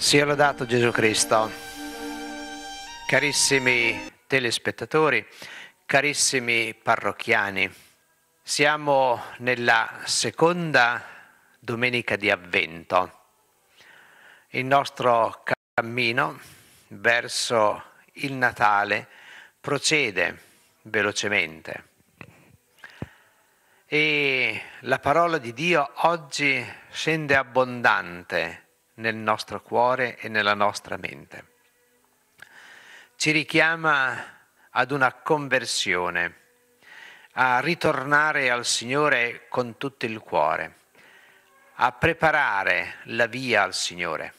Sia lodato Gesù Cristo. Carissimi telespettatori, carissimi parrocchiani, siamo nella seconda domenica di avvento. Il nostro cammino verso il Natale procede velocemente. E la parola di Dio oggi scende abbondante nel nostro cuore e nella nostra mente. Ci richiama ad una conversione, a ritornare al Signore con tutto il cuore, a preparare la via al Signore.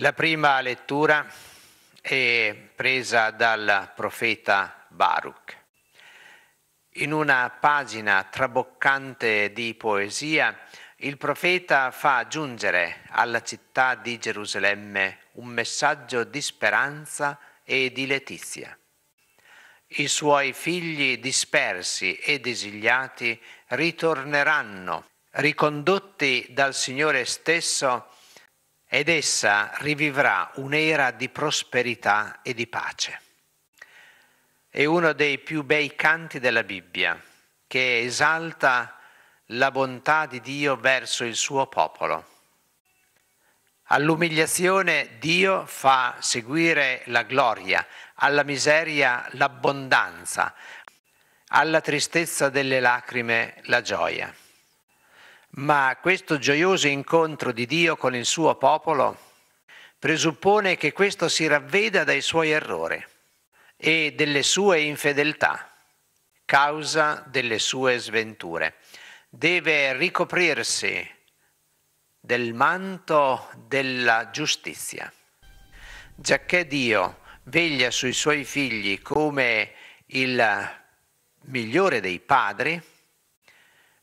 La prima lettura è presa dal profeta Baruch. In una pagina traboccante di poesia il profeta fa giungere alla città di Gerusalemme un messaggio di speranza e di letizia. I suoi figli dispersi ed esiliati ritorneranno, ricondotti dal Signore stesso, ed essa rivivrà un'era di prosperità e di pace. È uno dei più bei canti della Bibbia, che esalta la bontà di Dio verso il suo popolo. All'umiliazione Dio fa seguire la gloria, alla miseria l'abbondanza, alla tristezza delle lacrime la gioia. Ma questo gioioso incontro di Dio con il suo popolo presuppone che questo si ravveda dai suoi errori e delle sue infedeltà, causa delle sue sventure deve ricoprirsi del manto della giustizia, giacché Dio veglia sui suoi figli come il migliore dei padri,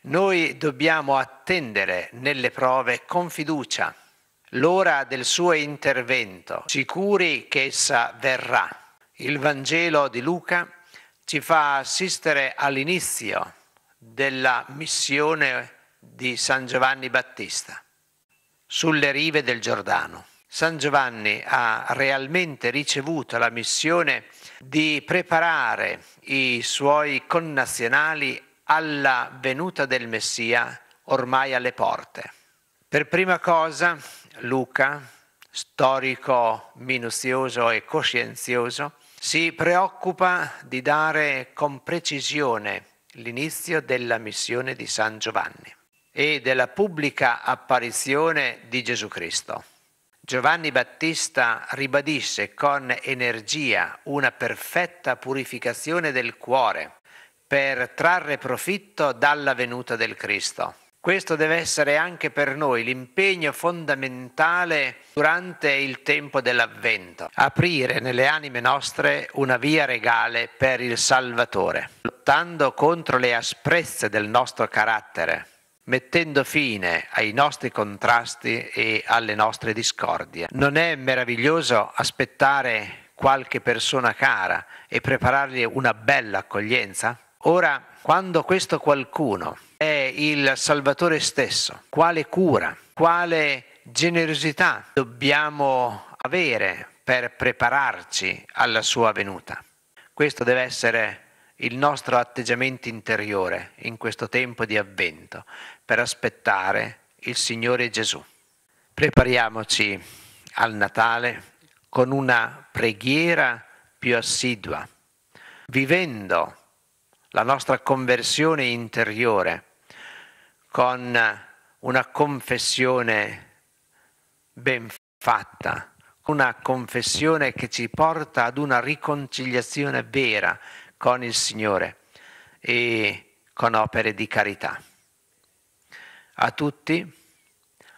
noi dobbiamo attendere nelle prove con fiducia l'ora del suo intervento, sicuri che essa verrà. Il Vangelo di Luca ci fa assistere all'inizio della missione di San Giovanni Battista sulle rive del Giordano. San Giovanni ha realmente ricevuto la missione di preparare i suoi connazionali alla venuta del Messia ormai alle porte. Per prima cosa Luca, storico minuzioso e coscienzioso, si preoccupa di dare con precisione l'inizio della missione di San Giovanni e della pubblica apparizione di Gesù Cristo. Giovanni Battista ribadisce con energia una perfetta purificazione del cuore per trarre profitto dalla venuta del Cristo questo deve essere anche per noi l'impegno fondamentale durante il tempo dell'avvento, aprire nelle anime nostre una via regale per il Salvatore, lottando contro le asprezze del nostro carattere, mettendo fine ai nostri contrasti e alle nostre discordie. Non è meraviglioso aspettare qualche persona cara e preparargli una bella accoglienza? Ora, quando questo qualcuno è il Salvatore stesso, quale cura, quale generosità dobbiamo avere per prepararci alla sua venuta. Questo deve essere il nostro atteggiamento interiore in questo tempo di avvento per aspettare il Signore Gesù. Prepariamoci al Natale con una preghiera più assidua, vivendo la nostra conversione interiore con una confessione ben fatta, una confessione che ci porta ad una riconciliazione vera con il Signore e con opere di carità. A tutti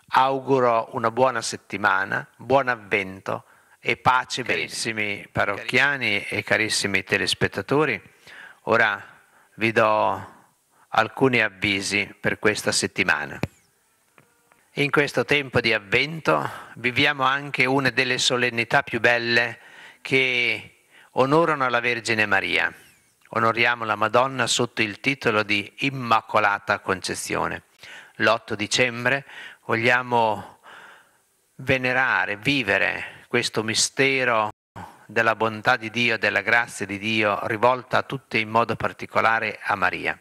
auguro una buona settimana, buon avvento e pace carissimi, carissimi parrocchiani carissimi. e carissimi telespettatori. Ora vi do alcuni avvisi per questa settimana. In questo tempo di avvento viviamo anche una delle solennità più belle che onorano la Vergine Maria. Onoriamo la Madonna sotto il titolo di Immacolata Concezione. L'8 dicembre vogliamo venerare, vivere questo mistero della bontà di Dio, della grazia di Dio rivolta a tutti in modo particolare a Maria.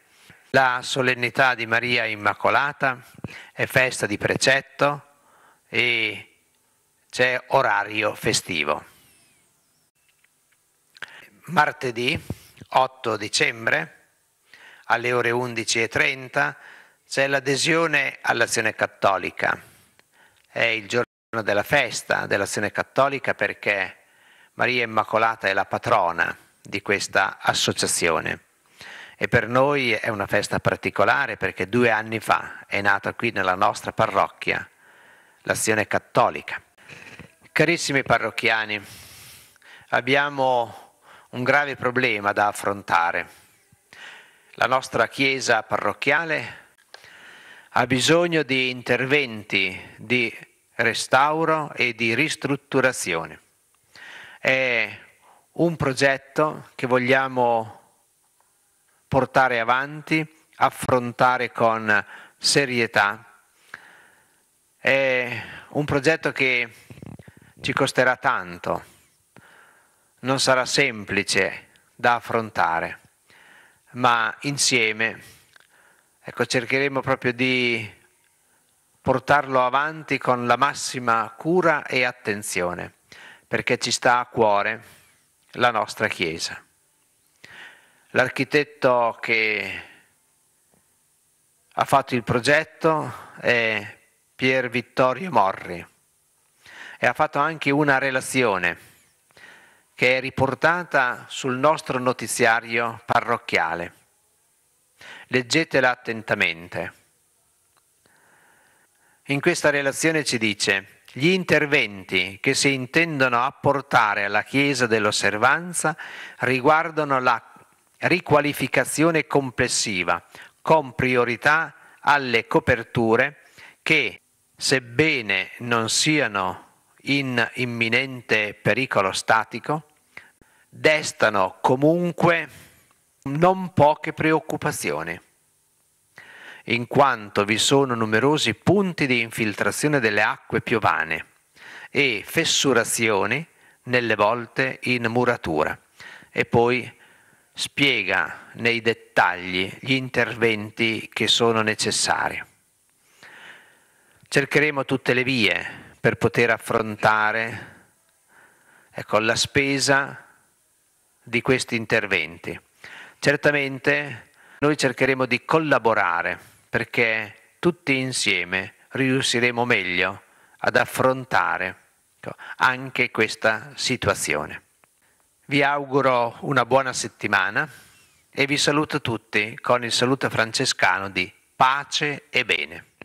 La solennità di Maria Immacolata è festa di precetto e c'è orario festivo. Martedì 8 dicembre alle ore 11.30 c'è l'adesione all'azione cattolica. È il giorno della festa dell'azione cattolica perché Maria Immacolata è la patrona di questa associazione e per noi è una festa particolare perché due anni fa è nata qui nella nostra parrocchia l'azione cattolica. Carissimi parrocchiani, abbiamo un grave problema da affrontare. La nostra chiesa parrocchiale ha bisogno di interventi di restauro e di ristrutturazione. È un progetto che vogliamo portare avanti, affrontare con serietà. È un progetto che ci costerà tanto, non sarà semplice da affrontare, ma insieme ecco, cercheremo proprio di portarlo avanti con la massima cura e attenzione, perché ci sta a cuore la nostra Chiesa l'architetto che ha fatto il progetto è Pier Vittorio Morri e ha fatto anche una relazione che è riportata sul nostro notiziario parrocchiale. Leggetela attentamente. In questa relazione ci dice gli interventi che si intendono apportare alla Chiesa dell'osservanza riguardano la riqualificazione complessiva con priorità alle coperture che, sebbene non siano in imminente pericolo statico, destano comunque non poche preoccupazioni, in quanto vi sono numerosi punti di infiltrazione delle acque piovane e fessurazioni nelle volte in muratura e poi spiega nei dettagli gli interventi che sono necessari. Cercheremo tutte le vie per poter affrontare ecco, la spesa di questi interventi. Certamente noi cercheremo di collaborare perché tutti insieme riusciremo meglio ad affrontare ecco, anche questa situazione. Vi auguro una buona settimana e vi saluto tutti con il saluto francescano di pace e bene.